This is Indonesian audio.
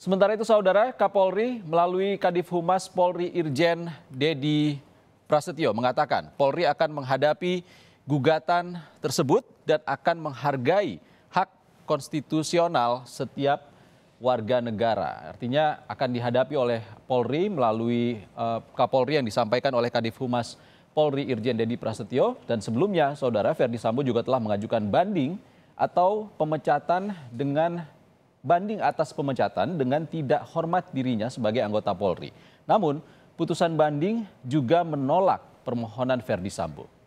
Sementara itu saudara Kapolri melalui Kadif Humas Polri Irjen Dedi Prasetyo mengatakan Polri akan menghadapi gugatan tersebut dan akan menghargai hak konstitusional setiap warga negara. Artinya akan dihadapi oleh Polri melalui eh, Kapolri yang disampaikan oleh Kadif Humas Polri Irjen Dedi Prasetyo dan sebelumnya saudara Ferdi Sambo juga telah mengajukan banding atau pemecatan dengan banding atas pemecatan dengan tidak hormat dirinya sebagai anggota Polri. Namun, putusan banding juga menolak permohonan Verdi Sambo.